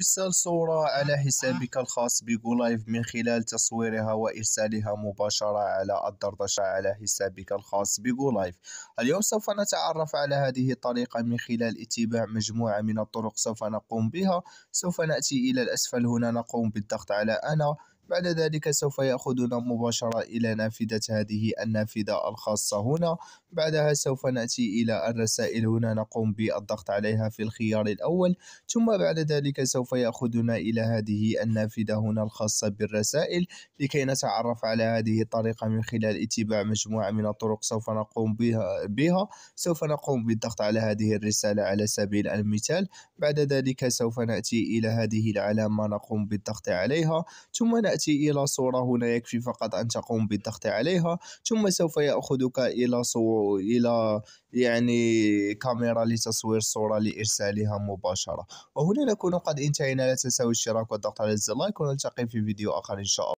ارسال صورة على حسابك الخاص بجولايف من خلال تصويرها وإرسالها مباشرة على الدردشة على حسابك الخاص بجولايف اليوم سوف نتعرف على هذه الطريقة من خلال اتباع مجموعة من الطرق سوف نقوم بها سوف نأتي إلى الأسفل هنا نقوم بالضغط على أنا بعد ذلك سوف يأخذنا مباشرة إلى نافذة هذه النافذة الخاصة هنا بعدها سوف نأتي إلى الرسائل هنا نقوم بالضغط عليها في الخيار الأول ثم بعد ذلك سوف يأخذنا إلى هذه النافذة هنا الخاصة بالرسائل لكي نتعرف على هذه الطريقة من خلال اتباع مجموعة من الطرق سوف نقوم بها, بها سوف نقوم بالضغط على هذه الرسالة على سبيل المثال بعد ذلك سوف نأتي إلى هذه العلامة نقوم بالضغط عليها ثم نأتي تأتي إلى صورة هنا يكفي فقط أن تقوم بالضغط عليها ثم سوف يأخذك إلى صور إلى يعني كاميرا لتصوير صورة لإرسالها مباشرة وهنا نكون قد انتهينا لا تنسوا الاشتراك والضغط على الزر لايك ونلتقي في فيديو آخر إن شاء الله